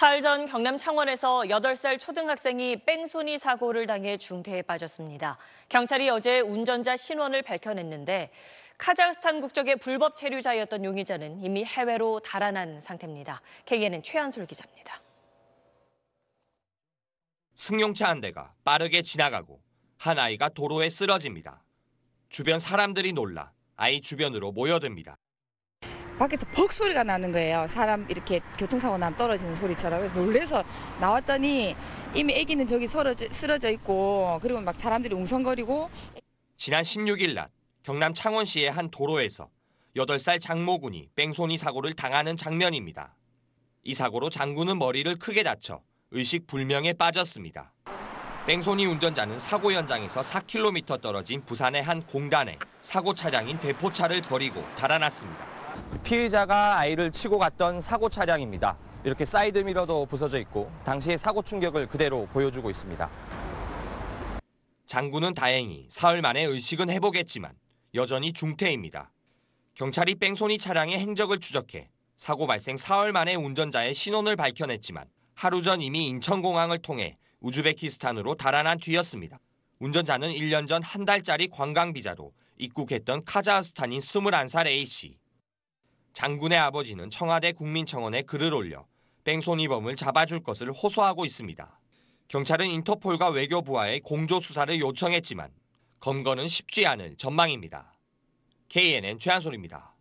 사흘 전 경남 창원에서 8살 초등학생이 뺑소니 사고를 당해 중태에 빠졌습니다. 경찰이 어제 운전자 신원을 밝혀냈는데 카자흐스탄 국적의 불법 체류자였던 용의자는 이미 해외로 달아난 상태입니다. KNN 최한솔 기자입니다. 승용차 한 대가 빠르게 지나가고 한 아이가 도로에 쓰러집니다. 주변 사람들이 놀라 아이 주변으로 모여듭니다. 밖에서 퍽 소리가 나는 거예요. 사람 이렇게 교통사고 나면 떨어지는 소리처럼. 그래서 놀래서 나왔더니 이미 아기는 저기 쓰러져 있고 그리고 막 사람들이 웅성거리고. 지난 16일 낮 경남 창원시의 한 도로에서 8살 장모군이 뺑소니 사고를 당하는 장면입니다. 이 사고로 장군은 머리를 크게 다쳐 의식 불명에 빠졌습니다. 뺑소니 운전자는 사고 현장에서 4km 떨어진 부산의 한 공단에 사고 차량인 대포차를 버리고 달아났습니다. 피의자가 아이를 치고 갔던 사고 차량입니다. 이렇게 사이드미러도 부서져 있고 당시의 사고 충격을 그대로 보여주고 있습니다. 장군은 다행히 사흘 만에 의식은 회복했지만 여전히 중태입니다. 경찰이 뺑소니 차량의 행적을 추적해 사고 발생 사흘 만에 운전자의 신원을 밝혀냈지만 하루 전 이미 인천공항을 통해 우즈베키스탄으로 달아난 뒤였습니다. 운전자는 1년 전 한 달짜리 관광비자로 입국했던 카자흐스탄인 21살 A씨. 장군의 아버지는 청와대 국민청원에 글을 올려 뺑소니범을 잡아줄 것을 호소하고 있습니다. 경찰은 인터폴과 외교부와의 공조 수사를 요청했지만 검거는 쉽지 않을 전망입니다. KNN 최한솔입니다.